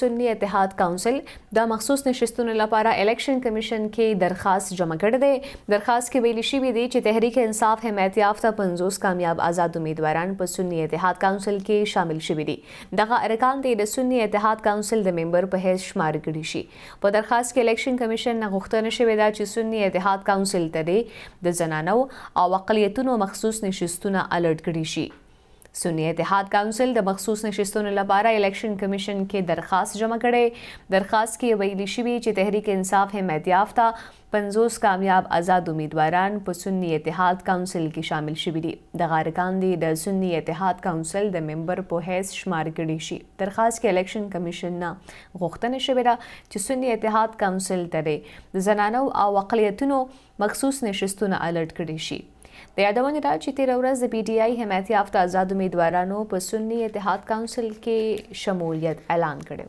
سنی اتحاد کونسل د مخصوص نشستونو لپاره الیکشن کمیشن کې درخواست جمع کړ دی درخواست کې ویل شوی دی چې تحریک انصاف حمایت یافته 50 کامیاب آزاد امیدواران په سنی اتحاد کونسل کې شامل شوی دي دغه ارکان د سنی اتحاد کونسل د ممبر په حیث شمار کړي شي په درخواست کې الیکشن کمیشن نه غوښتنه شوې ده چې سنی اتحاد کونسل ته د زنانو او اقلیتونو مخصوص نشستونه الټ کړي شي سنی اتحاد کونسل د مخصوص نشستونو لپاره الیکشن کمیشن کې درخواست جمع کړي درخواست کې ویلي شوی چې تحریک انصاف حمایت یافته 50 کامیاب آزاد امیدواران په سنی اتحاد کونسل کې شامل شوي دي د غارکان دي د سنی اتحاد کونسل د ممبر په حیث شمار کړي شي درخواست کې الیکشن کمیشن نه غوښتنه شوې ده چې سنی اتحاد کونسل ترې د زنانو او اقلیتونو مخصوص نشستونه الټ کړي شي د یادونه ده چې تیر ورځ د پی ټ آی حمایت یافته آزاد امیدوارانو په سنی اتحاد کونسل کې شمولیت اعلان کړو